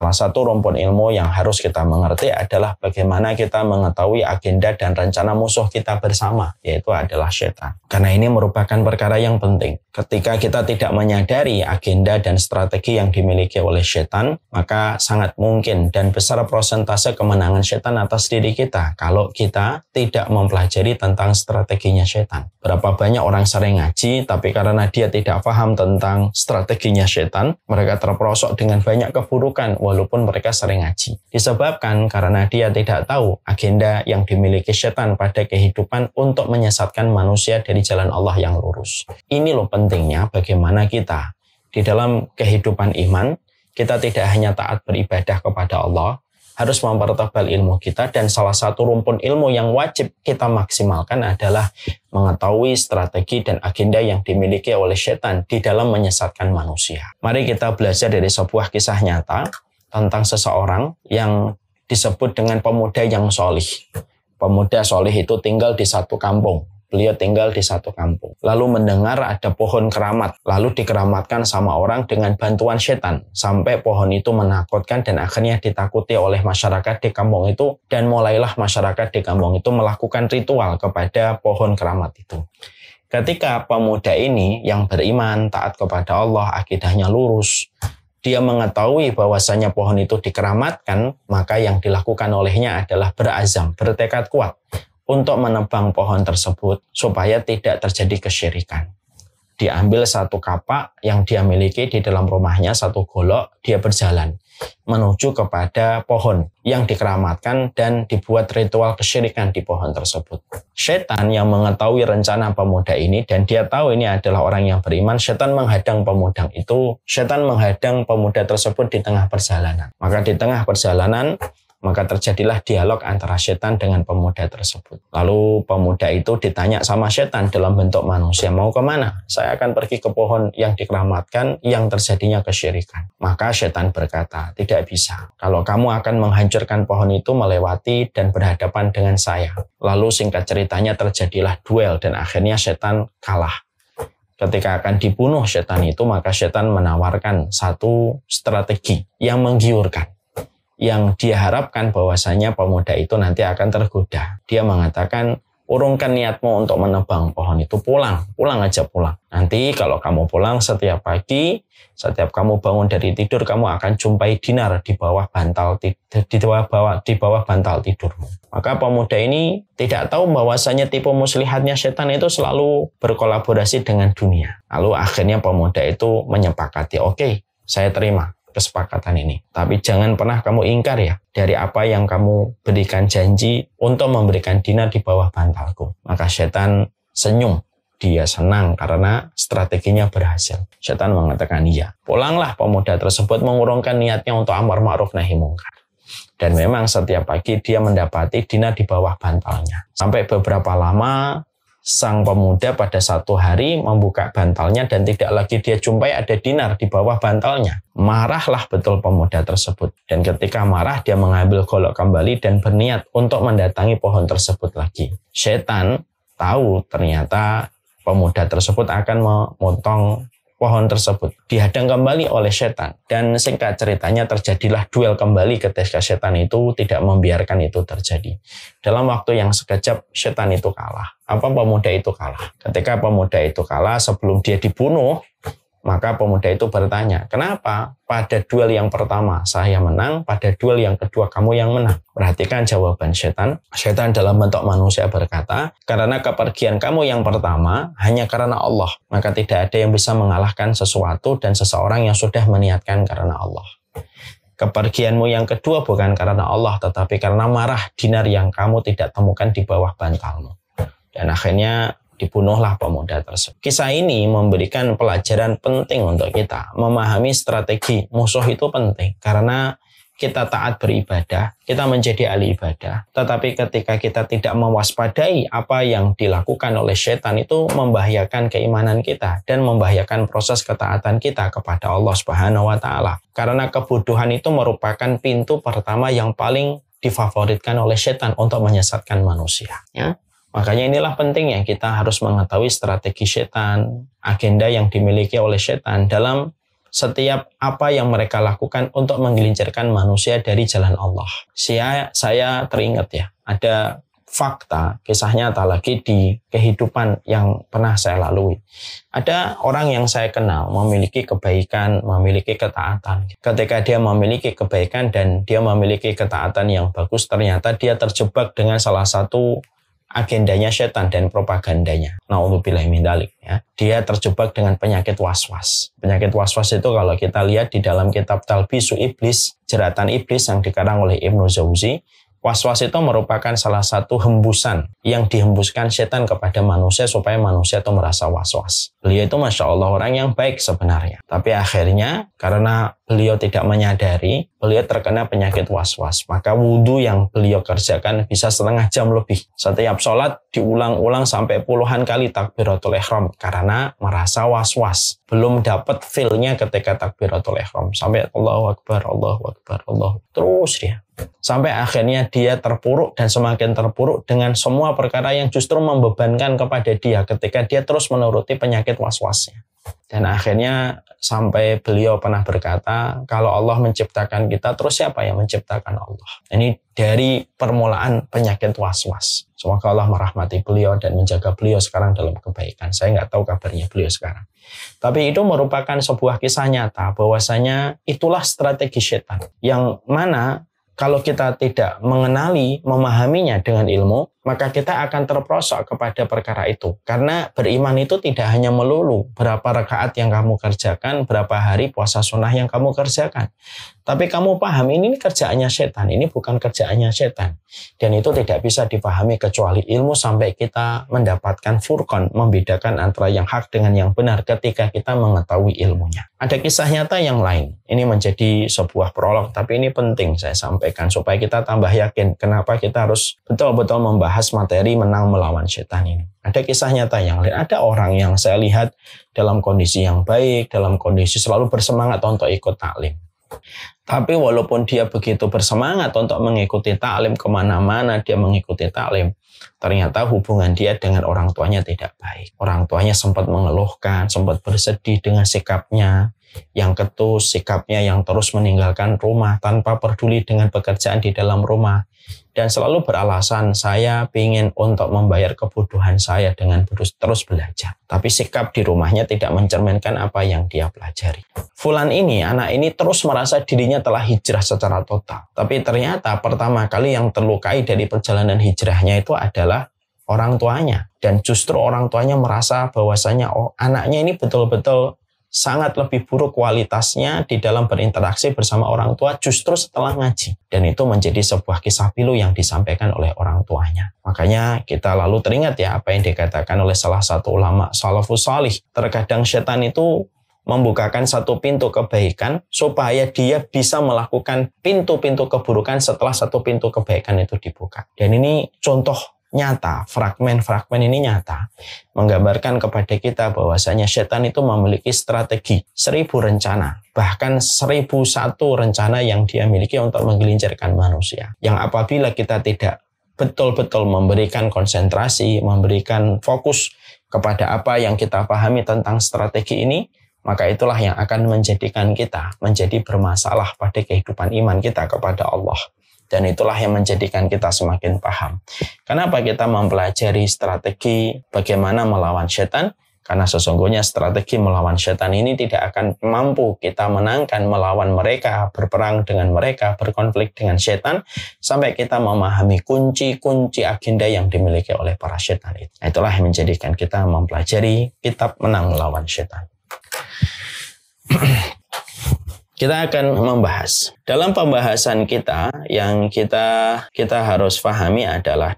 Salah satu rumpun ilmu yang harus kita mengerti adalah bagaimana kita mengetahui agenda dan rencana musuh kita bersama, yaitu adalah setan. Karena ini merupakan perkara yang penting. Ketika kita tidak menyadari agenda dan strategi yang dimiliki oleh setan, maka sangat mungkin dan besar prosentase kemenangan setan atas diri kita kalau kita tidak mempelajari tentang strateginya setan. Berapa banyak orang sering ngaji, tapi karena dia tidak paham tentang strateginya setan, mereka terperosok dengan banyak keburukan walaupun mereka sering ngaji. Disebabkan karena dia tidak tahu agenda yang dimiliki setan pada kehidupan untuk menyesatkan manusia dari jalan Allah yang lurus. Ini loh pentingnya bagaimana kita di dalam kehidupan iman, kita tidak hanya taat beribadah kepada Allah, harus mempertebal ilmu kita dan salah satu rumpun ilmu yang wajib kita maksimalkan adalah mengetahui strategi dan agenda yang dimiliki oleh setan di dalam menyesatkan manusia. Mari kita belajar dari sebuah kisah nyata tentang seseorang yang disebut dengan pemuda yang solih. Pemuda solih itu tinggal di satu kampung. Beliau tinggal di satu kampung. Lalu mendengar ada pohon keramat. Lalu dikeramatkan sama orang dengan bantuan setan. Sampai pohon itu menakutkan dan akhirnya ditakuti oleh masyarakat di kampung itu. Dan mulailah masyarakat di kampung itu melakukan ritual kepada pohon keramat itu. Ketika pemuda ini yang beriman, taat kepada Allah, akidahnya lurus, dia mengetahui bahwasanya pohon itu dikeramatkan, maka yang dilakukan olehnya adalah berazam, bertekad kuat untuk menebang pohon tersebut supaya tidak terjadi kesyirikan. Diambil satu kapak yang dia miliki di dalam rumahnya, satu golok, dia berjalan menuju kepada pohon yang dikeramatkan dan dibuat ritual kesyirikan di pohon tersebut. Setan yang mengetahui rencana pemuda ini dan dia tahu ini adalah orang yang beriman, setan menghadang pemuda itu, setan menghadang pemuda tersebut di tengah perjalanan. Maka di tengah perjalanan maka terjadilah dialog antara setan dengan pemuda tersebut. Lalu pemuda itu ditanya sama setan dalam bentuk manusia, mau kemana? Saya akan pergi ke pohon yang dikeramatkan yang terjadinya kesyirikan. Maka setan berkata, tidak bisa. Kalau kamu akan menghancurkan pohon itu melewati dan berhadapan dengan saya. Lalu singkat ceritanya terjadilah duel dan akhirnya setan kalah ketika akan dibunuh setan itu maka setan menawarkan satu strategi yang menggiurkan yang dia harapkan bahwasanya pemuda itu nanti akan tergoda. Dia mengatakan, urungkan niatmu untuk menebang pohon itu pulang, pulang aja pulang. Nanti kalau kamu pulang setiap pagi, setiap kamu bangun dari tidur kamu akan jumpai dinar di bawah bantal di bawah, bawah di bawah bantal tidurmu. Maka pemuda ini tidak tahu bahwasanya tipu muslihatnya setan itu selalu berkolaborasi dengan dunia. Lalu akhirnya pemuda itu menyepakati, oke, okay, saya terima kesepakatan ini. Tapi jangan pernah kamu ingkar ya dari apa yang kamu berikan janji untuk memberikan dinar di bawah bantalku. Maka setan senyum, dia senang karena strateginya berhasil. Setan mengatakan iya. Pulanglah pemuda tersebut mengurungkan niatnya untuk amar ma'ruf nahi mungkar. Dan memang setiap pagi dia mendapati dinar di bawah bantalnya. Sampai beberapa lama sang pemuda pada satu hari membuka bantalnya dan tidak lagi dia jumpai ada dinar di bawah bantalnya. Marahlah betul pemuda tersebut. Dan ketika marah, dia mengambil golok kembali dan berniat untuk mendatangi pohon tersebut lagi. Setan tahu ternyata pemuda tersebut akan memotong pohon tersebut. Dihadang kembali oleh setan. Dan singkat ceritanya terjadilah duel kembali ketika setan itu tidak membiarkan itu terjadi. Dalam waktu yang sekejap setan itu kalah. Apa pemuda itu kalah? Ketika pemuda itu kalah sebelum dia dibunuh, maka pemuda itu bertanya, kenapa pada duel yang pertama saya menang, pada duel yang kedua kamu yang menang? Perhatikan jawaban setan. Setan dalam bentuk manusia berkata, karena kepergian kamu yang pertama hanya karena Allah, maka tidak ada yang bisa mengalahkan sesuatu dan seseorang yang sudah meniatkan karena Allah. Kepergianmu yang kedua bukan karena Allah, tetapi karena marah dinar yang kamu tidak temukan di bawah bantalmu. Dan akhirnya dibunuhlah pemuda tersebut. Kisah ini memberikan pelajaran penting untuk kita. Memahami strategi musuh itu penting karena kita taat beribadah, kita menjadi ahli ibadah. Tetapi ketika kita tidak mewaspadai apa yang dilakukan oleh setan itu membahayakan keimanan kita dan membahayakan proses ketaatan kita kepada Allah Subhanahu wa taala. Karena kebodohan itu merupakan pintu pertama yang paling difavoritkan oleh setan untuk menyesatkan manusia, ya. Makanya inilah pentingnya kita harus mengetahui strategi setan, agenda yang dimiliki oleh setan dalam setiap apa yang mereka lakukan untuk menggelincirkan manusia dari jalan Allah. Saya, saya teringat ya, ada fakta, kisah nyata lagi di kehidupan yang pernah saya lalui. Ada orang yang saya kenal memiliki kebaikan, memiliki ketaatan. Ketika dia memiliki kebaikan dan dia memiliki ketaatan yang bagus, ternyata dia terjebak dengan salah satu agendanya setan dan propagandanya. Nauzubillah min dalik ya. Dia terjebak dengan penyakit was-was. Penyakit was-was itu kalau kita lihat di dalam kitab Talbisu Iblis, jeratan iblis yang dikarang oleh Ibnu Zauzi, was-was itu merupakan salah satu hembusan yang dihembuskan setan kepada manusia supaya manusia itu merasa was-was. Beliau itu masya Allah orang yang baik sebenarnya. Tapi akhirnya karena beliau tidak menyadari beliau terkena penyakit was-was. Maka wudhu yang beliau kerjakan bisa setengah jam lebih. Setiap sholat diulang-ulang sampai puluhan kali takbiratul ihram karena merasa was-was. Belum dapat feel-nya ketika takbiratul ihram. Sampai Allahu Akbar, Allahu Akbar, Allah. Terus dia. Sampai akhirnya dia terpuruk dan semakin terpuruk dengan semua perkara yang justru membebankan kepada dia ketika dia terus menuruti penyakit was-wasnya. Dan akhirnya sampai beliau pernah berkata, kalau Allah menciptakan kita, terus siapa yang menciptakan Allah? Ini dari permulaan penyakit was-was. Semoga Allah merahmati beliau dan menjaga beliau sekarang dalam kebaikan. Saya nggak tahu kabarnya beliau sekarang. Tapi itu merupakan sebuah kisah nyata bahwasanya itulah strategi setan. Yang mana kalau kita tidak mengenali, memahaminya dengan ilmu, maka kita akan terprosok kepada perkara itu. Karena beriman itu tidak hanya melulu berapa rakaat yang kamu kerjakan, berapa hari puasa sunnah yang kamu kerjakan. Tapi kamu paham ini kerjaannya setan, ini bukan kerjaannya setan. Dan itu tidak bisa dipahami kecuali ilmu sampai kita mendapatkan furkon, membedakan antara yang hak dengan yang benar ketika kita mengetahui ilmunya. Ada kisah nyata yang lain, ini menjadi sebuah prolog, tapi ini penting saya sampaikan supaya kita tambah yakin kenapa kita harus betul-betul membahas membahas materi menang melawan setan ini. Ada kisah nyata yang lain. Ada orang yang saya lihat dalam kondisi yang baik, dalam kondisi selalu bersemangat untuk ikut taklim. Tapi walaupun dia begitu bersemangat untuk mengikuti taklim kemana-mana, dia mengikuti taklim, ternyata hubungan dia dengan orang tuanya tidak baik. Orang tuanya sempat mengeluhkan, sempat bersedih dengan sikapnya, yang ketus, sikapnya yang terus meninggalkan rumah tanpa peduli dengan pekerjaan di dalam rumah, dan selalu beralasan saya ingin untuk membayar kebodohan saya dengan terus terus belajar. Tapi sikap di rumahnya tidak mencerminkan apa yang dia pelajari. Fulan ini, anak ini terus merasa dirinya telah hijrah secara total. Tapi ternyata pertama kali yang terlukai dari perjalanan hijrahnya itu adalah orang tuanya. Dan justru orang tuanya merasa bahwasanya, oh anaknya ini betul-betul sangat lebih buruk kualitasnya di dalam berinteraksi bersama orang tua justru setelah ngaji. Dan itu menjadi sebuah kisah pilu yang disampaikan oleh orang tuanya. Makanya kita lalu teringat ya apa yang dikatakan oleh salah satu ulama salafus salih. Terkadang setan itu membukakan satu pintu kebaikan supaya dia bisa melakukan pintu-pintu keburukan setelah satu pintu kebaikan itu dibuka. Dan ini contoh nyata, fragmen-fragmen ini nyata, menggambarkan kepada kita bahwasanya setan itu memiliki strategi seribu rencana, bahkan seribu satu rencana yang dia miliki untuk menggelincirkan manusia. Yang apabila kita tidak betul-betul memberikan konsentrasi, memberikan fokus kepada apa yang kita pahami tentang strategi ini, maka itulah yang akan menjadikan kita menjadi bermasalah pada kehidupan iman kita kepada Allah dan itulah yang menjadikan kita semakin paham. Kenapa kita mempelajari strategi bagaimana melawan setan? Karena sesungguhnya strategi melawan setan ini tidak akan mampu kita menangkan melawan mereka, berperang dengan mereka, berkonflik dengan setan, sampai kita memahami kunci-kunci agenda yang dimiliki oleh para setan itu. Nah, itulah yang menjadikan kita mempelajari kitab menang melawan setan. Kita akan membahas. Dalam pembahasan kita yang kita kita harus pahami adalah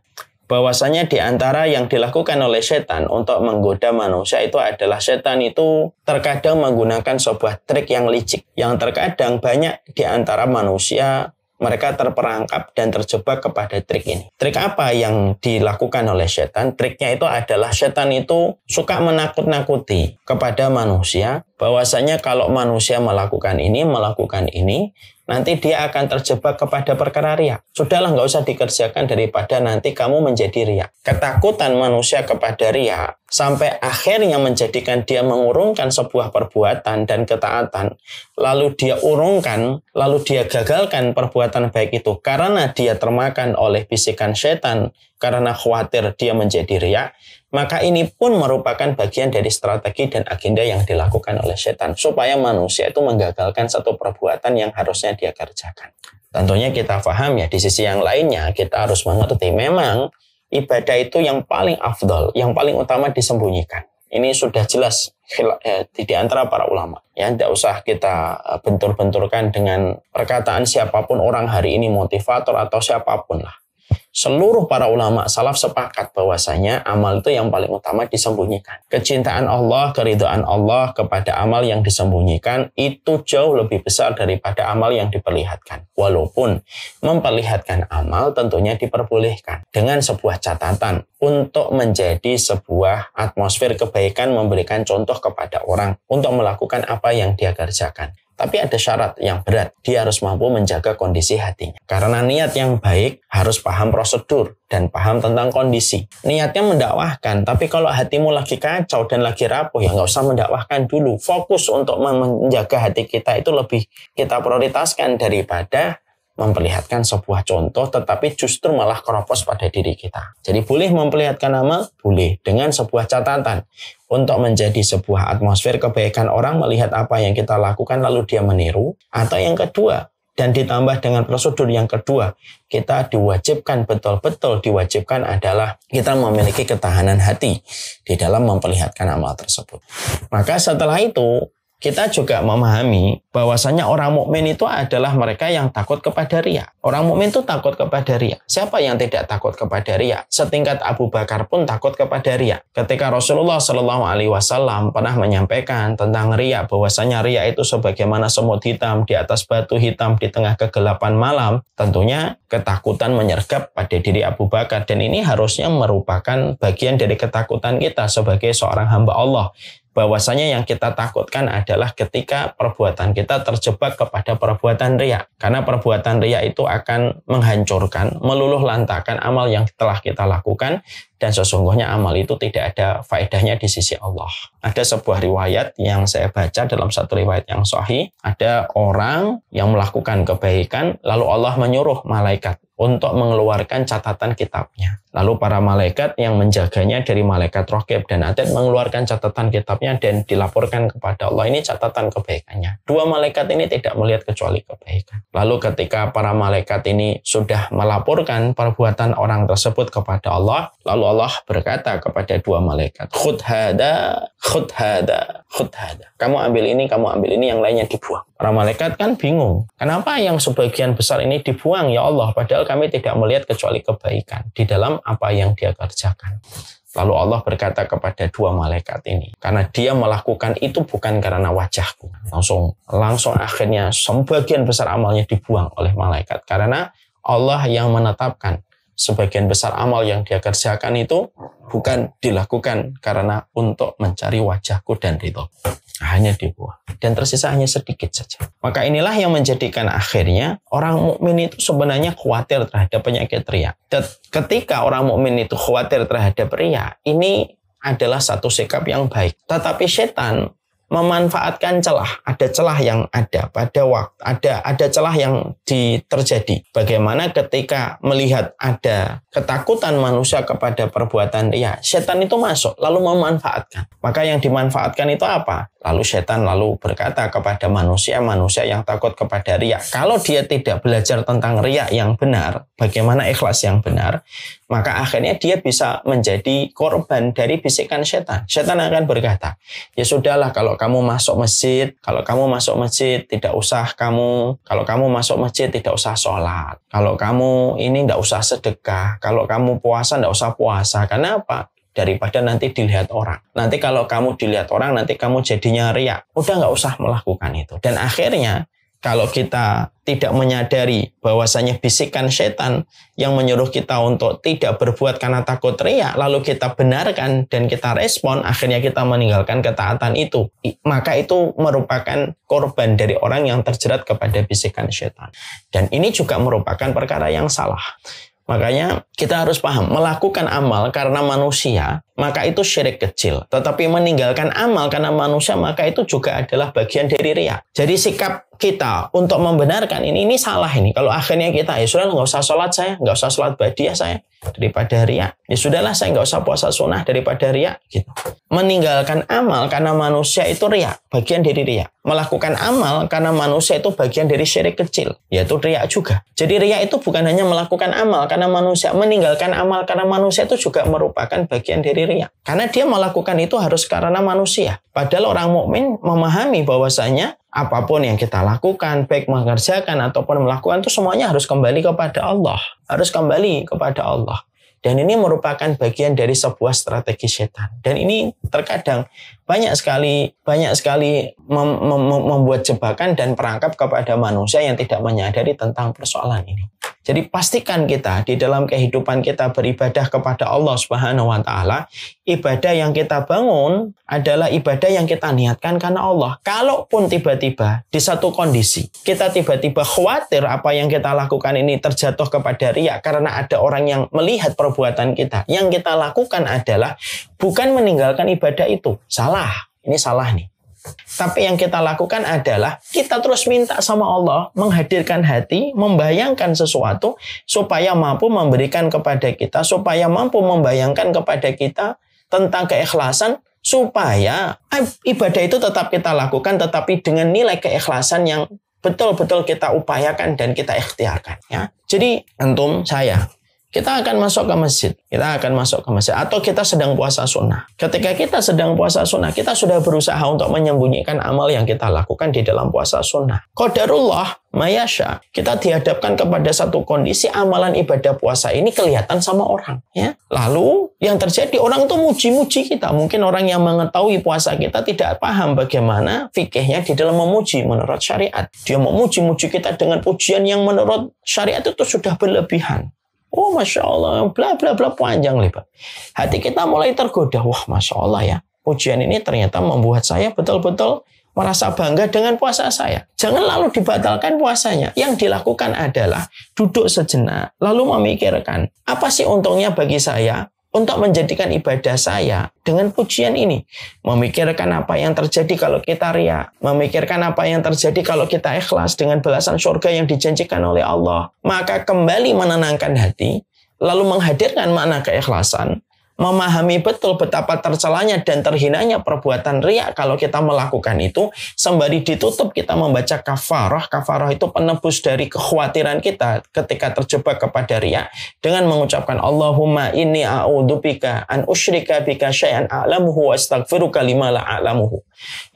bahwasanya di antara yang dilakukan oleh setan untuk menggoda manusia itu adalah setan itu terkadang menggunakan sebuah trik yang licik yang terkadang banyak di antara manusia mereka terperangkap dan terjebak kepada trik ini. Trik apa yang dilakukan oleh setan? Triknya itu adalah setan itu suka menakut-nakuti kepada manusia bahwasanya kalau manusia melakukan ini, melakukan ini, nanti dia akan terjebak kepada perkara riak. Sudahlah nggak usah dikerjakan daripada nanti kamu menjadi riak. Ketakutan manusia kepada riak sampai akhirnya menjadikan dia mengurungkan sebuah perbuatan dan ketaatan, lalu dia urungkan, lalu dia gagalkan perbuatan baik itu karena dia termakan oleh bisikan setan, karena khawatir dia menjadi riak, maka ini pun merupakan bagian dari strategi dan agenda yang dilakukan oleh setan supaya manusia itu menggagalkan satu perbuatan yang harusnya dia kerjakan. Tentunya kita paham ya di sisi yang lainnya kita harus mengerti memang ibadah itu yang paling afdol, yang paling utama disembunyikan. Ini sudah jelas eh, di antara para ulama. Ya, tidak usah kita eh, bentur-benturkan dengan perkataan siapapun orang hari ini motivator atau siapapun lah. Seluruh para ulama salaf sepakat bahwasanya amal itu yang paling utama disembunyikan. Kecintaan Allah, keridhaan Allah kepada amal yang disembunyikan itu jauh lebih besar daripada amal yang diperlihatkan. Walaupun memperlihatkan amal tentunya diperbolehkan dengan sebuah catatan untuk menjadi sebuah atmosfer kebaikan memberikan contoh kepada orang untuk melakukan apa yang dia kerjakan. Tapi ada syarat yang berat, dia harus mampu menjaga kondisi hatinya. Karena niat yang baik harus paham prosedur dan paham tentang kondisi. Niatnya mendakwahkan, tapi kalau hatimu lagi kacau dan lagi rapuh, ya nggak usah mendakwahkan dulu. Fokus untuk menjaga hati kita itu lebih kita prioritaskan daripada memperlihatkan sebuah contoh tetapi justru malah keropos pada diri kita. Jadi boleh memperlihatkan nama? Boleh. Dengan sebuah catatan untuk menjadi sebuah atmosfer kebaikan orang melihat apa yang kita lakukan lalu dia meniru atau yang kedua dan ditambah dengan prosedur yang kedua kita diwajibkan betul-betul diwajibkan adalah kita memiliki ketahanan hati di dalam memperlihatkan amal tersebut maka setelah itu kita juga memahami bahwasanya orang mukmin itu adalah mereka yang takut kepada ria. Orang mukmin itu takut kepada ria. Siapa yang tidak takut kepada ria? Setingkat Abu Bakar pun takut kepada ria. Ketika Rasulullah Shallallahu Alaihi Wasallam pernah menyampaikan tentang ria, bahwasanya ria itu sebagaimana semut hitam di atas batu hitam di tengah kegelapan malam, tentunya ketakutan menyergap pada diri Abu Bakar dan ini harusnya merupakan bagian dari ketakutan kita sebagai seorang hamba Allah bahwasanya yang kita takutkan adalah ketika perbuatan kita terjebak kepada perbuatan ria. karena perbuatan ria itu akan menghancurkan meluluh lantakan amal yang telah kita lakukan dan sesungguhnya amal itu tidak ada faedahnya di sisi Allah ada sebuah riwayat yang saya baca dalam satu riwayat yang sahih ada orang yang melakukan kebaikan lalu Allah menyuruh malaikat untuk mengeluarkan catatan kitabnya. Lalu para malaikat yang menjaganya dari malaikat rohkeb dan adat mengeluarkan catatan kitabnya dan dilaporkan kepada Allah. Ini catatan kebaikannya. Dua malaikat ini tidak melihat kecuali kebaikan. Lalu ketika para malaikat ini sudah melaporkan perbuatan orang tersebut kepada Allah, lalu Allah berkata kepada dua malaikat, Khud hada, khud Kamu ambil ini, kamu ambil ini, yang lainnya dibuang. Para malaikat kan bingung. Kenapa yang sebagian besar ini dibuang ya Allah? Padahal kami tidak melihat kecuali kebaikan di dalam apa yang dia kerjakan. Lalu Allah berkata kepada dua malaikat ini, karena dia melakukan itu bukan karena wajahku. Langsung, langsung akhirnya sebagian besar amalnya dibuang oleh malaikat karena Allah yang menetapkan sebagian besar amal yang dia kerjakan itu bukan dilakukan karena untuk mencari wajahku dan ridho hanya dibuang dan tersisa hanya sedikit saja. Maka inilah yang menjadikan akhirnya orang mukmin itu sebenarnya khawatir terhadap penyakit ria. Dan ketika orang mukmin itu khawatir terhadap ria, ini adalah satu sikap yang baik. Tetapi setan memanfaatkan celah. Ada celah yang ada pada waktu ada ada celah yang di, terjadi. Bagaimana ketika melihat ada ketakutan manusia kepada perbuatan ria, setan itu masuk lalu memanfaatkan. Maka yang dimanfaatkan itu apa? Lalu setan lalu berkata kepada manusia, manusia yang takut kepada ria, kalau dia tidak belajar tentang ria yang benar, bagaimana ikhlas yang benar, maka akhirnya dia bisa menjadi korban dari bisikan setan. Setan akan berkata, ya sudahlah kalau kamu masuk masjid, kalau kamu masuk masjid tidak usah kamu, kalau kamu masuk masjid tidak usah sholat, kalau kamu ini tidak usah sedekah, kalau kamu puasa tidak usah puasa. Karena apa? daripada nanti dilihat orang. Nanti kalau kamu dilihat orang, nanti kamu jadinya riak. Udah nggak usah melakukan itu. Dan akhirnya kalau kita tidak menyadari bahwasanya bisikan setan yang menyuruh kita untuk tidak berbuat karena takut teriak, lalu kita benarkan dan kita respon, akhirnya kita meninggalkan ketaatan itu. Maka itu merupakan korban dari orang yang terjerat kepada bisikan setan. Dan ini juga merupakan perkara yang salah. Makanya kita harus paham, melakukan amal karena manusia maka itu syirik kecil. Tetapi meninggalkan amal karena manusia, maka itu juga adalah bagian dari riak. Jadi sikap kita untuk membenarkan ini, ini salah ini. Kalau akhirnya kita, ya sudah nggak usah sholat saya, nggak usah sholat badiah saya daripada riak. Ya sudahlah saya nggak usah puasa sunnah daripada riak. Gitu. Meninggalkan amal karena manusia itu riak, bagian dari riak. Melakukan amal karena manusia itu bagian dari syirik kecil, yaitu riak juga. Jadi riak itu bukan hanya melakukan amal karena manusia, meninggalkan amal karena manusia itu juga merupakan bagian dari sendirinya. Karena dia melakukan itu harus karena manusia. Padahal orang mukmin memahami bahwasanya apapun yang kita lakukan, baik mengerjakan ataupun melakukan itu semuanya harus kembali kepada Allah. Harus kembali kepada Allah. Dan ini merupakan bagian dari sebuah strategi setan. Dan ini terkadang banyak sekali banyak sekali mem mem membuat jebakan dan perangkap kepada manusia yang tidak menyadari tentang persoalan ini. Jadi pastikan kita di dalam kehidupan kita beribadah kepada Allah Subhanahu wa taala, ibadah yang kita bangun adalah ibadah yang kita niatkan karena Allah. Kalaupun tiba-tiba di satu kondisi kita tiba-tiba khawatir apa yang kita lakukan ini terjatuh kepada riak karena ada orang yang melihat perbuatan kita, yang kita lakukan adalah bukan meninggalkan ibadah itu. Salah. Ini salah nih. Tapi yang kita lakukan adalah kita terus minta sama Allah menghadirkan hati, membayangkan sesuatu supaya mampu memberikan kepada kita, supaya mampu membayangkan kepada kita tentang keikhlasan supaya ibadah itu tetap kita lakukan tetapi dengan nilai keikhlasan yang betul-betul kita upayakan dan kita ikhtiarkan ya. Jadi antum saya kita akan masuk ke masjid. Kita akan masuk ke masjid. Atau kita sedang puasa sunnah. Ketika kita sedang puasa sunnah, kita sudah berusaha untuk menyembunyikan amal yang kita lakukan di dalam puasa sunnah. Qadarullah, mayasya, kita dihadapkan kepada satu kondisi amalan ibadah puasa ini kelihatan sama orang. ya. Lalu yang terjadi orang itu muji-muji kita. Mungkin orang yang mengetahui puasa kita tidak paham bagaimana fikihnya di dalam memuji menurut syariat. Dia memuji-muji kita dengan pujian yang menurut syariat itu sudah berlebihan. Oh Masya Allah, bla bla bla panjang lebar. Hati kita mulai tergoda, wah Masya Allah ya. ujian ini ternyata membuat saya betul-betul merasa bangga dengan puasa saya. Jangan lalu dibatalkan puasanya. Yang dilakukan adalah duduk sejenak, lalu memikirkan, apa sih untungnya bagi saya untuk menjadikan ibadah saya dengan pujian ini. Memikirkan apa yang terjadi kalau kita ria. Memikirkan apa yang terjadi kalau kita ikhlas dengan belasan surga yang dijanjikan oleh Allah. Maka kembali menenangkan hati, lalu menghadirkan makna keikhlasan, memahami betul betapa tercelanya dan terhinanya perbuatan riak kalau kita melakukan itu sembari ditutup kita membaca kafarah kafarah itu penebus dari kekhawatiran kita ketika terjebak kepada riak dengan mengucapkan Allahumma inni a'udzubika an usyrika bika syai'an a'lamuhu wa astaghfiruka lima la a'lamuhu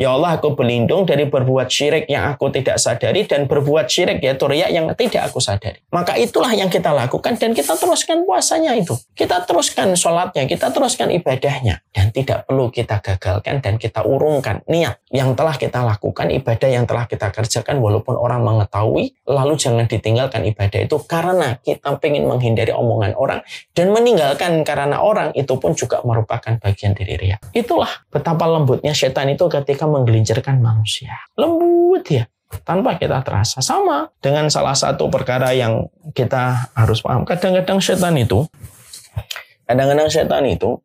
ya Allah aku berlindung dari berbuat syirik yang aku tidak sadari dan berbuat syirik yaitu riak yang tidak aku sadari maka itulah yang kita lakukan dan kita teruskan puasanya itu kita teruskan sholatnya kita teruskan ibadahnya dan tidak perlu kita gagalkan dan kita urungkan niat yang telah kita lakukan, ibadah yang telah kita kerjakan walaupun orang mengetahui, lalu jangan ditinggalkan ibadah itu karena kita ingin menghindari omongan orang dan meninggalkan karena orang itu pun juga merupakan bagian dari ria. Itulah betapa lembutnya setan itu ketika menggelincirkan manusia. Lembut ya tanpa kita terasa. Sama dengan salah satu perkara yang kita harus paham. Kadang-kadang setan itu Kadang-kadang setan itu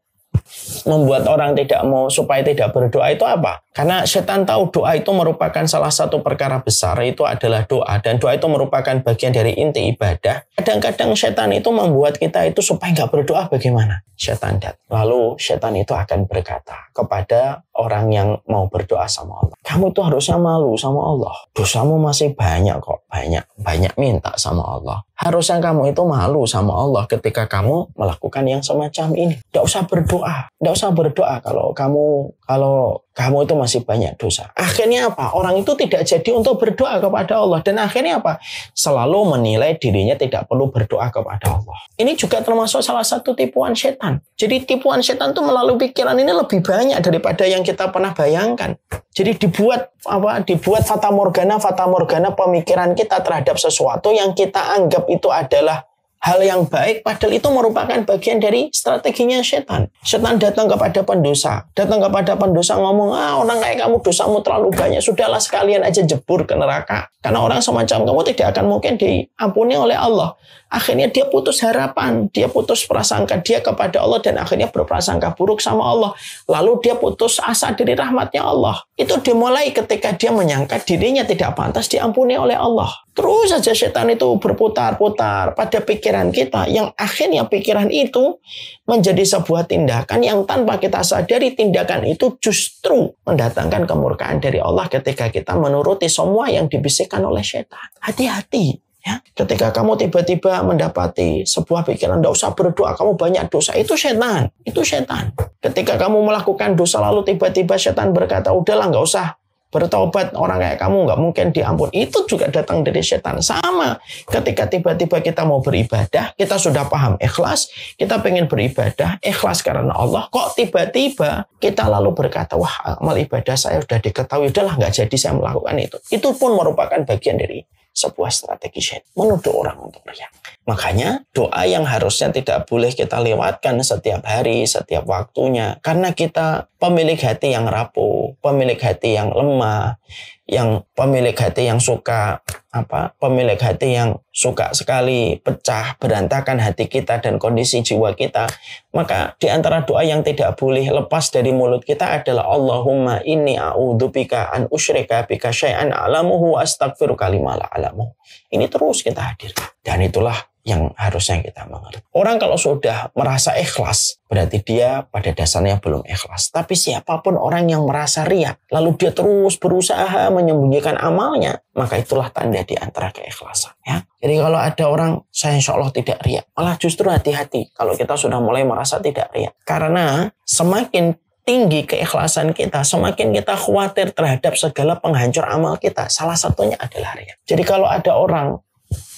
membuat orang tidak mau supaya tidak berdoa itu apa? Karena setan tahu doa itu merupakan salah satu perkara besar itu adalah doa dan doa itu merupakan bagian dari inti ibadah. Kadang-kadang setan itu membuat kita itu supaya nggak berdoa bagaimana? Setan dat. Lalu setan itu akan berkata kepada orang yang mau berdoa sama Allah, kamu itu harusnya malu sama Allah. Dosamu masih banyak kok, banyak banyak minta sama Allah. Harusnya kamu itu malu sama Allah ketika kamu melakukan yang semacam ini. Tidak usah berdoa. Tidak usah berdoa kalau kamu kalau kamu itu masih banyak dosa. Akhirnya apa? Orang itu tidak jadi untuk berdoa kepada Allah. Dan akhirnya apa? Selalu menilai dirinya tidak perlu berdoa kepada Allah. Ini juga termasuk salah satu tipuan setan. Jadi tipuan setan itu melalui pikiran ini lebih banyak daripada yang kita pernah bayangkan. Jadi dibuat apa? Dibuat fata morgana, fata morgana pemikiran kita terhadap sesuatu yang kita anggap itu adalah hal yang baik padahal itu merupakan bagian dari strateginya setan. Setan datang kepada pendosa, datang kepada pendosa ngomong, "Ah, orang kayak kamu dosamu terlalu banyak, sudahlah sekalian aja jebur ke neraka." Karena orang semacam kamu tidak akan mungkin diampuni oleh Allah. Akhirnya dia putus harapan, dia putus prasangka dia kepada Allah dan akhirnya berprasangka buruk sama Allah. Lalu dia putus asa dari rahmatnya Allah. Itu dimulai ketika dia menyangka dirinya tidak pantas diampuni oleh Allah. Terus saja setan itu berputar-putar pada pikiran kita yang akhirnya pikiran itu menjadi sebuah tindakan yang tanpa kita sadari tindakan itu justru mendatangkan kemurkaan dari Allah ketika kita menuruti semua yang dibisikkan oleh setan. Hati-hati ya. Ketika kamu tiba-tiba mendapati sebuah pikiran tidak usah berdoa, kamu banyak dosa, itu setan, itu setan. Ketika kamu melakukan dosa lalu tiba-tiba setan berkata, "Udahlah, nggak usah bertobat orang kayak kamu nggak mungkin diampun itu juga datang dari setan sama ketika tiba-tiba kita mau beribadah kita sudah paham ikhlas kita pengen beribadah ikhlas karena Allah kok tiba-tiba kita lalu berkata wah amal ibadah saya sudah diketahui udahlah nggak jadi saya melakukan itu itu pun merupakan bagian dari sebuah strategi syaitan menuduh orang untuk riak. Makanya doa yang harusnya tidak boleh kita lewatkan setiap hari, setiap waktunya. Karena kita pemilik hati yang rapuh, pemilik hati yang lemah, yang pemilik hati yang suka apa pemilik hati yang suka sekali pecah berantakan hati kita dan kondisi jiwa kita maka di antara doa yang tidak boleh lepas dari mulut kita adalah Allahumma inni a'udzubika an usyrika bika syai'an alamuhu wa astaghfiruka lima la alamuhu ini terus kita hadir dan itulah yang harusnya kita mengerti. Orang kalau sudah merasa ikhlas, berarti dia pada dasarnya belum ikhlas. Tapi siapapun orang yang merasa riak, lalu dia terus berusaha menyembunyikan amalnya, maka itulah tanda di antara keikhlasan. Ya. Jadi kalau ada orang, saya insya Allah tidak riak. Malah justru hati-hati kalau kita sudah mulai merasa tidak riak. Karena semakin tinggi keikhlasan kita, semakin kita khawatir terhadap segala penghancur amal kita. Salah satunya adalah riak. Jadi kalau ada orang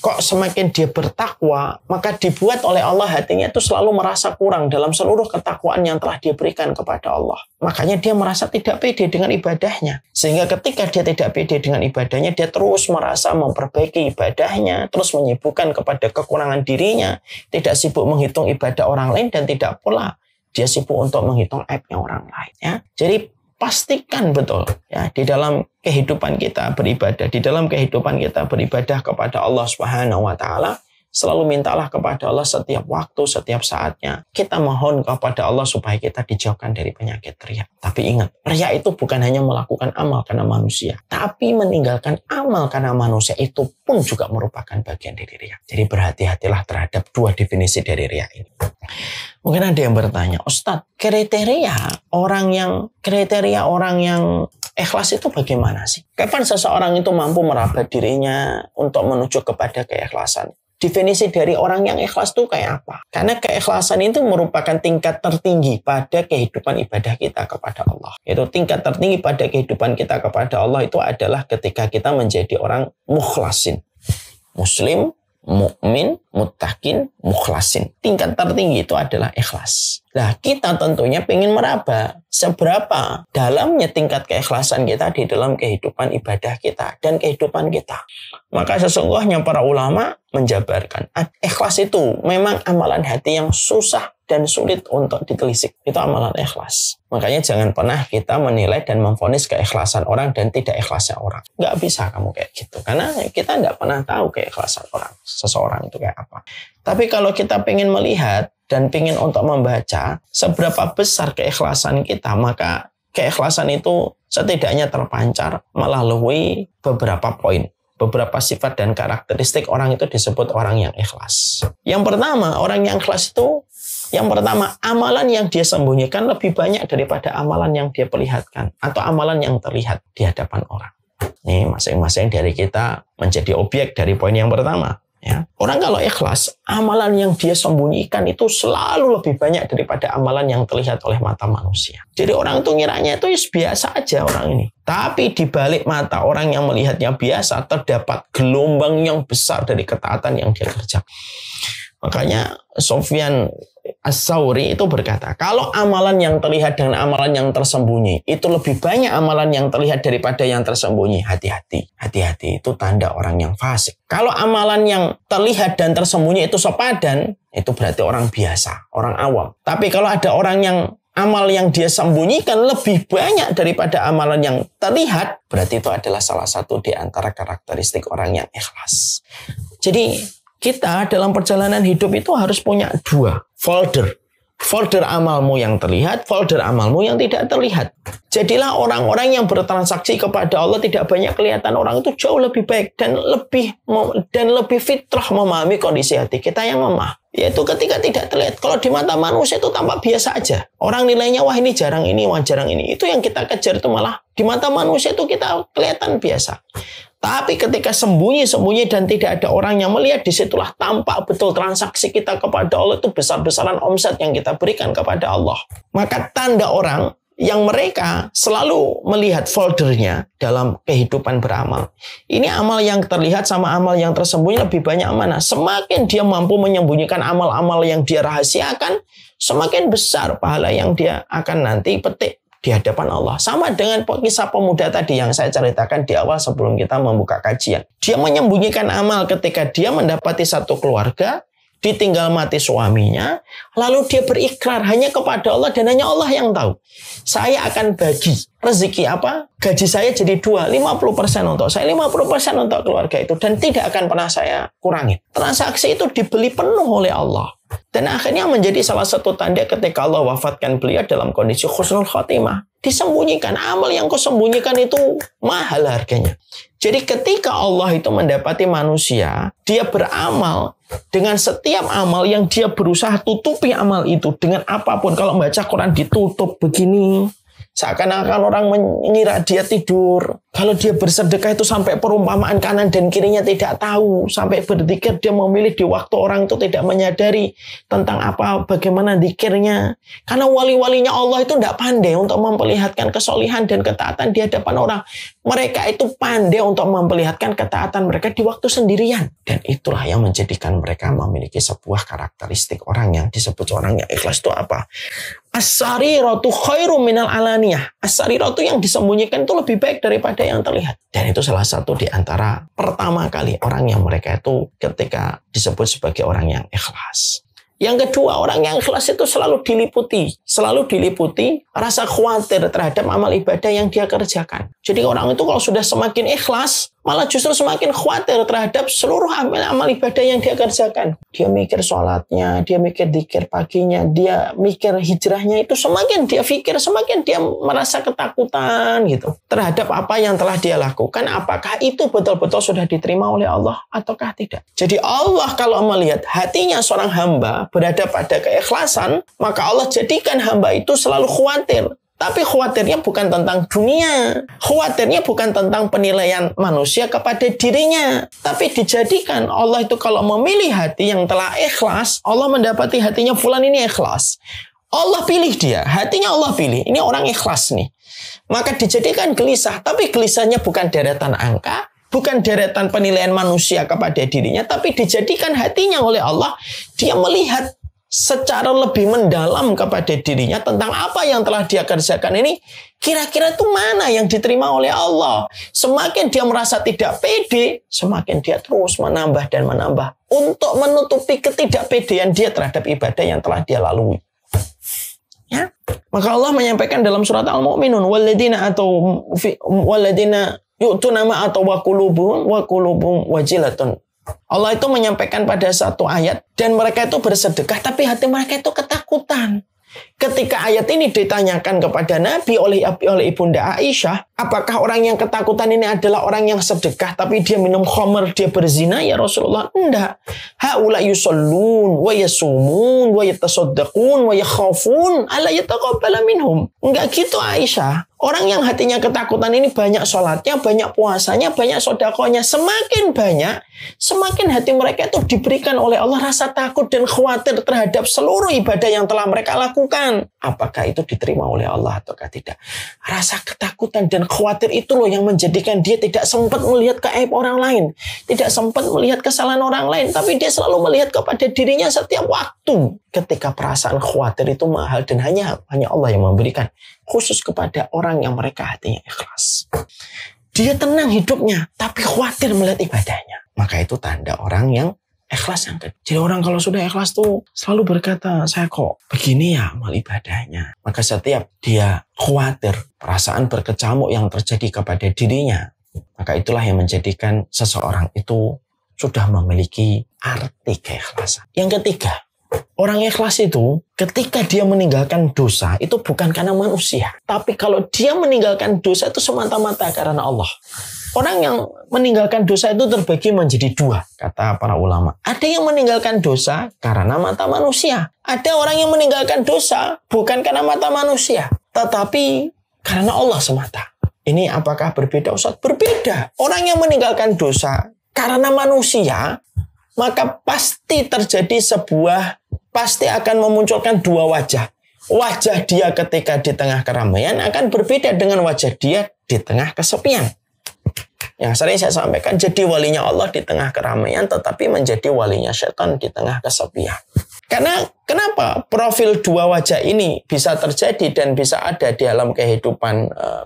kok semakin dia bertakwa, maka dibuat oleh Allah hatinya itu selalu merasa kurang dalam seluruh ketakwaan yang telah dia berikan kepada Allah. Makanya dia merasa tidak pede dengan ibadahnya. Sehingga ketika dia tidak pede dengan ibadahnya, dia terus merasa memperbaiki ibadahnya, terus menyibukkan kepada kekurangan dirinya, tidak sibuk menghitung ibadah orang lain dan tidak pula dia sibuk untuk menghitung aibnya orang lain. Ya. Jadi pastikan betul ya di dalam kehidupan kita beribadah, di dalam kehidupan kita beribadah kepada Allah Subhanahu wa taala Selalu mintalah kepada Allah setiap waktu, setiap saatnya. Kita mohon kepada Allah supaya kita dijauhkan dari penyakit riak. Tapi ingat, riak itu bukan hanya melakukan amal karena manusia. Tapi meninggalkan amal karena manusia itu pun juga merupakan bagian dari riak. Jadi berhati-hatilah terhadap dua definisi dari riak ini. Mungkin ada yang bertanya, Ustadz, kriteria orang yang kriteria orang yang ikhlas itu bagaimana sih? Kapan seseorang itu mampu meraba dirinya untuk menuju kepada keikhlasan? definisi dari orang yang ikhlas itu kayak apa? Karena keikhlasan itu merupakan tingkat tertinggi pada kehidupan ibadah kita kepada Allah. Itu tingkat tertinggi pada kehidupan kita kepada Allah itu adalah ketika kita menjadi orang mukhlasin. Muslim, mukmin, mutakin, mukhlasin. Tingkat tertinggi itu adalah ikhlas. Nah, kita tentunya ingin meraba seberapa dalamnya tingkat keikhlasan kita di dalam kehidupan ibadah kita dan kehidupan kita. Maka sesungguhnya para ulama menjabarkan, ah, ikhlas itu memang amalan hati yang susah dan sulit untuk ditelisik. Itu amalan ikhlas. Makanya jangan pernah kita menilai dan memfonis keikhlasan orang dan tidak ikhlasnya orang. Nggak bisa kamu kayak gitu. Karena kita nggak pernah tahu keikhlasan orang, seseorang itu kayak apa. Tapi kalau kita pengen melihat dan pingin untuk membaca, seberapa besar keikhlasan kita, maka keikhlasan itu setidaknya terpancar melalui beberapa poin. Beberapa sifat dan karakteristik orang itu disebut orang yang ikhlas. Yang pertama, orang yang ikhlas itu yang pertama, amalan yang dia sembunyikan lebih banyak daripada amalan yang dia perlihatkan atau amalan yang terlihat di hadapan orang. ini masing-masing dari kita menjadi objek dari poin yang pertama. Ya. Orang kalau ikhlas, amalan yang dia sembunyikan itu selalu lebih banyak daripada amalan yang terlihat oleh mata manusia. Jadi orang itu ngiranya itu biasa aja orang ini. Tapi di balik mata orang yang melihatnya biasa, terdapat gelombang yang besar dari ketaatan yang dia kerjakan. Makanya Sofian as itu berkata, kalau amalan yang terlihat dan amalan yang tersembunyi, itu lebih banyak amalan yang terlihat daripada yang tersembunyi. Hati-hati. Hati-hati, itu tanda orang yang fasik. Kalau amalan yang terlihat dan tersembunyi itu sepadan, itu berarti orang biasa, orang awam. Tapi kalau ada orang yang amal yang dia sembunyikan lebih banyak daripada amalan yang terlihat, berarti itu adalah salah satu di antara karakteristik orang yang ikhlas. Jadi kita dalam perjalanan hidup itu harus punya dua folder. Folder amalmu yang terlihat, folder amalmu yang tidak terlihat. Jadilah orang-orang yang bertransaksi kepada Allah tidak banyak kelihatan orang itu jauh lebih baik dan lebih dan lebih fitrah memahami kondisi hati kita yang lemah. Yaitu ketika tidak terlihat. Kalau di mata manusia itu tampak biasa aja. Orang nilainya wah ini jarang ini, wah jarang ini. Itu yang kita kejar itu malah di mata manusia itu kita kelihatan biasa. Tapi ketika sembunyi-sembunyi dan tidak ada orang yang melihat, disitulah tampak betul transaksi kita kepada Allah itu besar-besaran omset yang kita berikan kepada Allah. Maka tanda orang yang mereka selalu melihat foldernya dalam kehidupan beramal. Ini amal yang terlihat sama amal yang tersembunyi lebih banyak mana? Semakin dia mampu menyembunyikan amal-amal yang dia rahasiakan, semakin besar pahala yang dia akan nanti petik di hadapan Allah. Sama dengan kisah pemuda tadi yang saya ceritakan di awal sebelum kita membuka kajian. Dia menyembunyikan amal ketika dia mendapati satu keluarga, ditinggal mati suaminya, lalu dia berikrar hanya kepada Allah dan hanya Allah yang tahu. Saya akan bagi rezeki apa? Gaji saya jadi dua, 50% untuk saya, 50% untuk keluarga itu. Dan tidak akan pernah saya kurangi. Transaksi itu dibeli penuh oleh Allah. Dan akhirnya menjadi salah satu tanda ketika Allah wafatkan beliau dalam kondisi khusnul khotimah. Disembunyikan. Amal yang kau sembunyikan itu mahal harganya. Jadi ketika Allah itu mendapati manusia, dia beramal dengan setiap amal yang dia berusaha tutupi amal itu dengan apapun. Kalau baca Quran ditutup begini, seakan-akan orang mengira dia tidur. Kalau dia bersedekah itu sampai perumpamaan kanan dan kirinya tidak tahu, sampai berzikir dia memilih di waktu orang itu tidak menyadari tentang apa bagaimana zikirnya. Karena wali-walinya Allah itu tidak pandai untuk memperlihatkan kesolihan dan ketaatan di hadapan orang. Mereka itu pandai untuk memperlihatkan ketaatan mereka di waktu sendirian. Dan itulah yang menjadikan mereka memiliki sebuah karakteristik orang yang disebut orang yang ikhlas itu apa? asari sariratu khairu minal alaniyah. asari sariratu yang disembunyikan itu lebih baik daripada ada yang terlihat. Dan itu salah satu di antara pertama kali orang yang mereka itu ketika disebut sebagai orang yang ikhlas. Yang kedua, orang yang ikhlas itu selalu diliputi, selalu diliputi rasa khawatir terhadap amal ibadah yang dia kerjakan. Jadi orang itu kalau sudah semakin ikhlas, malah justru semakin khawatir terhadap seluruh amal-amal ibadah yang dia kerjakan. Dia mikir sholatnya, dia mikir dikir paginya, dia mikir hijrahnya itu semakin dia pikir, semakin dia merasa ketakutan gitu terhadap apa yang telah dia lakukan. Apakah itu betul-betul sudah diterima oleh Allah ataukah tidak? Jadi Allah kalau melihat hatinya seorang hamba berada pada keikhlasan, maka Allah jadikan hamba itu selalu khawatir tapi khawatirnya bukan tentang dunia. Khawatirnya bukan tentang penilaian manusia kepada dirinya. Tapi dijadikan Allah itu kalau memilih hati yang telah ikhlas, Allah mendapati hatinya fulan ini ikhlas. Allah pilih dia, hatinya Allah pilih. Ini orang ikhlas nih. Maka dijadikan gelisah, tapi gelisahnya bukan deretan angka, bukan deretan penilaian manusia kepada dirinya, tapi dijadikan hatinya oleh Allah, dia melihat secara lebih mendalam kepada dirinya tentang apa yang telah dia kerjakan ini, kira-kira itu mana yang diterima oleh Allah. Semakin dia merasa tidak pede, semakin dia terus menambah dan menambah untuk menutupi ketidakpedean dia terhadap ibadah yang telah dia lalui. Ya? Maka Allah menyampaikan dalam surat Al-Mu'minun, waladina atau waladina yu'tuna tunama atau wakulubun wakulubun wajilatun Allah itu menyampaikan pada satu ayat dan mereka itu bersedekah tapi hati mereka itu ketakutan. Ketika ayat ini ditanyakan kepada Nabi oleh oleh Ibunda Aisyah, apakah orang yang ketakutan ini adalah orang yang sedekah tapi dia minum khamr, dia berzina ya Rasulullah? Enggak. Haula yusallun wa yasumun wa yatasaddaqun wa yakhafun ala yataqabbala minhum. Enggak gitu Aisyah. Orang yang hatinya ketakutan ini banyak sholatnya, banyak puasanya, banyak sodakonya. Semakin banyak, semakin hati mereka itu diberikan oleh Allah rasa takut dan khawatir terhadap seluruh ibadah yang telah mereka lakukan. Apakah itu diterima oleh Allah atau tidak? Rasa ketakutan dan khawatir itu loh yang menjadikan dia tidak sempat melihat keaib orang lain. Tidak sempat melihat kesalahan orang lain. Tapi dia selalu melihat kepada dirinya setiap waktu. Ketika perasaan khawatir itu mahal dan hanya hanya Allah yang memberikan khusus kepada orang yang mereka hatinya ikhlas. Dia tenang hidupnya, tapi khawatir melihat ibadahnya. Maka itu tanda orang yang ikhlas yang kedua. Jadi orang kalau sudah ikhlas tuh selalu berkata, saya kok begini ya amal ibadahnya. Maka setiap dia khawatir, perasaan berkecamuk yang terjadi kepada dirinya, maka itulah yang menjadikan seseorang itu sudah memiliki arti keikhlasan. Yang ketiga, Orang ikhlas itu ketika dia meninggalkan dosa itu bukan karena manusia. Tapi kalau dia meninggalkan dosa itu semata-mata karena Allah. Orang yang meninggalkan dosa itu terbagi menjadi dua, kata para ulama. Ada yang meninggalkan dosa karena mata manusia. Ada orang yang meninggalkan dosa bukan karena mata manusia, tetapi karena Allah semata. Ini apakah berbeda Ustaz? Berbeda. Orang yang meninggalkan dosa karena manusia, maka pasti terjadi sebuah pasti akan memunculkan dua wajah. Wajah dia ketika di tengah keramaian akan berbeda dengan wajah dia di tengah kesepian. Yang sering saya sampaikan, jadi walinya Allah di tengah keramaian, tetapi menjadi walinya setan di tengah kesepian. Karena kenapa profil dua wajah ini bisa terjadi dan bisa ada di dalam kehidupan eh,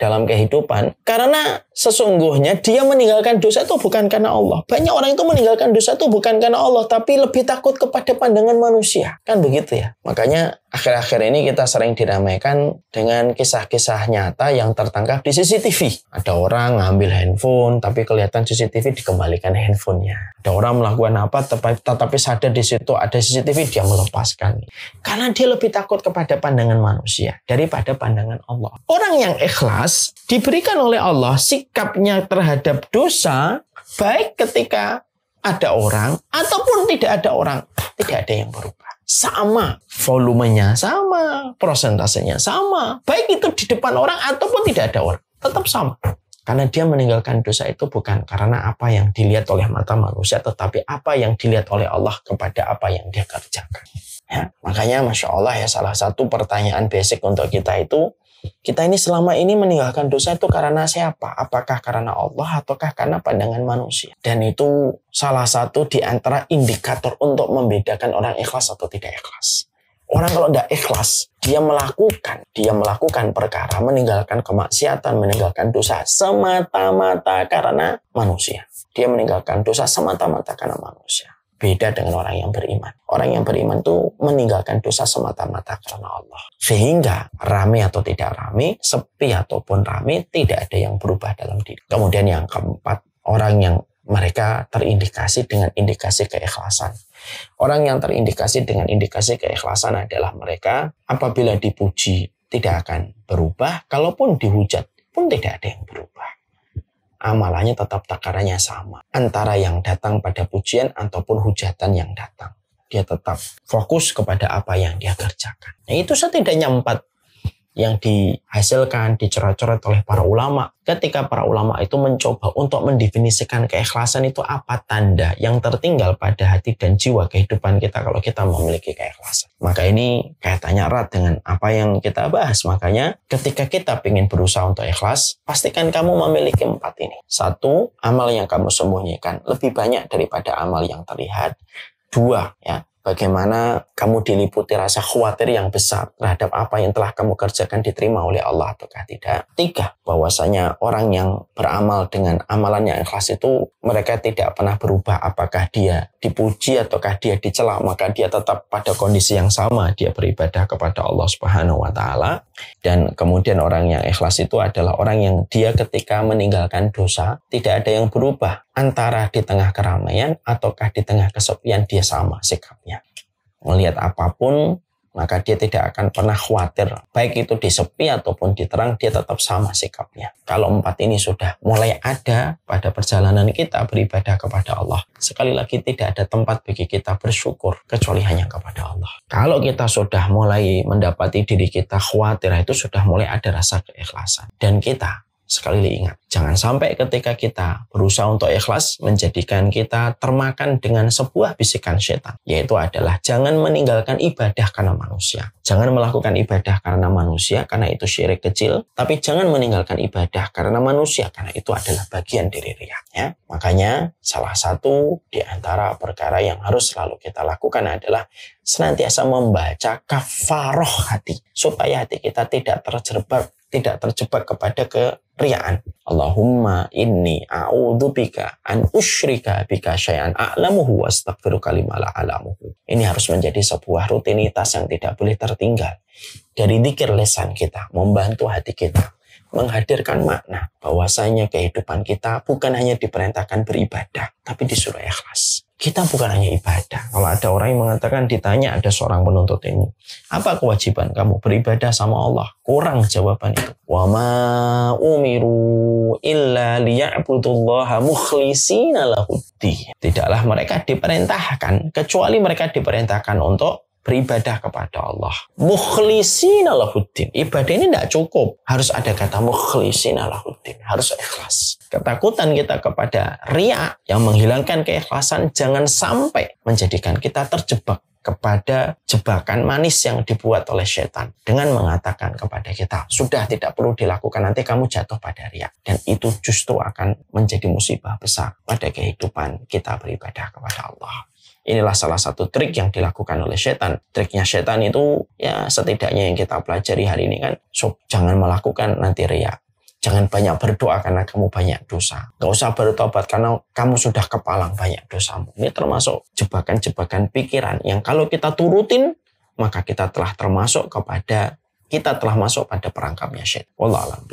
dalam kehidupan? Karena sesungguhnya dia meninggalkan dosa itu bukan karena Allah. Banyak orang itu meninggalkan dosa itu bukan karena Allah, tapi lebih takut kepada pandangan manusia. Kan begitu ya. Makanya akhir-akhir ini kita sering diramaikan dengan kisah-kisah nyata yang tertangkap di CCTV. Ada orang ngambil handphone, tapi kelihatan CCTV dikembalikan handphonenya. Ada orang melakukan apa, tetapi sadar di situ ada CCTV, dia melepaskan. Karena dia lebih takut kepada pandangan manusia daripada pandangan Allah. Orang yang ikhlas diberikan oleh Allah si sikapnya terhadap dosa, baik ketika ada orang ataupun tidak ada orang, tidak ada yang berubah. Sama, volumenya sama, prosentasenya sama, baik itu di depan orang ataupun tidak ada orang, tetap sama. Karena dia meninggalkan dosa itu bukan karena apa yang dilihat oleh mata manusia, tetapi apa yang dilihat oleh Allah kepada apa yang dia kerjakan. Ya, makanya Masya Allah ya salah satu pertanyaan basic untuk kita itu, kita ini selama ini meninggalkan dosa itu karena siapa? Apakah karena Allah ataukah karena pandangan manusia? Dan itu salah satu di antara indikator untuk membedakan orang ikhlas atau tidak ikhlas. Orang kalau tidak ikhlas, dia melakukan, dia melakukan perkara, meninggalkan kemaksiatan, meninggalkan dosa semata-mata karena manusia. Dia meninggalkan dosa semata-mata karena manusia. Beda dengan orang yang beriman. Orang yang beriman itu meninggalkan dosa semata-mata karena Allah. Sehingga rame atau tidak rame, sepi ataupun rame, tidak ada yang berubah dalam diri. Kemudian yang keempat, orang yang mereka terindikasi dengan indikasi keikhlasan. Orang yang terindikasi dengan indikasi keikhlasan adalah mereka apabila dipuji tidak akan berubah, kalaupun dihujat pun tidak ada yang berubah amalannya tetap takarannya sama. Antara yang datang pada pujian ataupun hujatan yang datang. Dia tetap fokus kepada apa yang dia kerjakan. Nah, itu setidaknya empat yang dihasilkan, dicoret-coret oleh para ulama. Ketika para ulama itu mencoba untuk mendefinisikan keikhlasan itu apa tanda yang tertinggal pada hati dan jiwa kehidupan kita kalau kita memiliki keikhlasan. Maka ini kaitannya erat dengan apa yang kita bahas. Makanya ketika kita ingin berusaha untuk ikhlas, pastikan kamu memiliki empat ini. Satu, amal yang kamu sembunyikan lebih banyak daripada amal yang terlihat. Dua, ya, bagaimana kamu diliputi rasa khawatir yang besar terhadap apa yang telah kamu kerjakan diterima oleh Allah ataukah tidak. Tiga, bahwasanya orang yang beramal dengan amalan yang ikhlas itu mereka tidak pernah berubah apakah dia dipuji ataukah dia dicela maka dia tetap pada kondisi yang sama dia beribadah kepada Allah Subhanahu wa taala dan kemudian orang yang ikhlas itu adalah orang yang dia ketika meninggalkan dosa tidak ada yang berubah antara di tengah keramaian ataukah di tengah kesepian dia sama sikapnya melihat apapun maka dia tidak akan pernah khawatir. Baik itu di sepi ataupun di terang, dia tetap sama sikapnya. Kalau empat ini sudah mulai ada pada perjalanan kita beribadah kepada Allah, sekali lagi tidak ada tempat bagi kita bersyukur kecuali hanya kepada Allah. Kalau kita sudah mulai mendapati diri kita khawatir, itu sudah mulai ada rasa keikhlasan. Dan kita sekali lagi ingat, jangan sampai ketika kita berusaha untuk ikhlas menjadikan kita termakan dengan sebuah bisikan setan, yaitu adalah jangan meninggalkan ibadah karena manusia. Jangan melakukan ibadah karena manusia karena itu syirik kecil, tapi jangan meninggalkan ibadah karena manusia karena itu adalah bagian diri riaknya Makanya salah satu di antara perkara yang harus selalu kita lakukan adalah senantiasa membaca kafaroh hati supaya hati kita tidak terjerembab tidak terjebak kepada ke riaan. Allahumma inni bika an usyrika bika syai'an a'lamuhu wa astaghfiruka kalimala a'lamuhu. Ini harus menjadi sebuah rutinitas yang tidak boleh tertinggal. Dari dikir lesan kita, membantu hati kita, menghadirkan makna bahwasanya kehidupan kita bukan hanya diperintahkan beribadah, tapi disuruh ikhlas kita bukan hanya ibadah. Kalau ada orang yang mengatakan ditanya ada seorang penuntut ini, apa kewajiban kamu beribadah sama Allah? Kurang jawaban itu. Wa ma umiru illa liya'budullaha mukhlishina lahuddin. Tidaklah mereka diperintahkan kecuali mereka diperintahkan untuk beribadah kepada Allah. Mukhlishina lahuddin. Ibadah ini tidak cukup. Harus ada kata mukhlishina lahuddin. Harus ikhlas ketakutan kita kepada ria yang menghilangkan keikhlasan jangan sampai menjadikan kita terjebak kepada jebakan manis yang dibuat oleh setan dengan mengatakan kepada kita sudah tidak perlu dilakukan nanti kamu jatuh pada ria dan itu justru akan menjadi musibah besar pada kehidupan kita beribadah kepada Allah inilah salah satu trik yang dilakukan oleh setan. Triknya setan itu ya setidaknya yang kita pelajari hari ini kan so, jangan melakukan nanti ria. Jangan banyak berdoa karena kamu banyak dosa. Gak usah bertobat karena kamu sudah kepalang banyak dosamu. Ini termasuk jebakan-jebakan pikiran yang kalau kita turutin, maka kita telah termasuk kepada, kita telah masuk pada perangkapnya syaitan. Wallah alam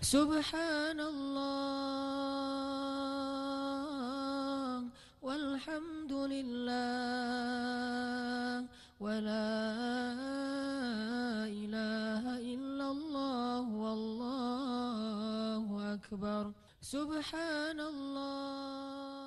Subhanallah والحمد لله ولا إله إلا الله والله أكبر سبحان الله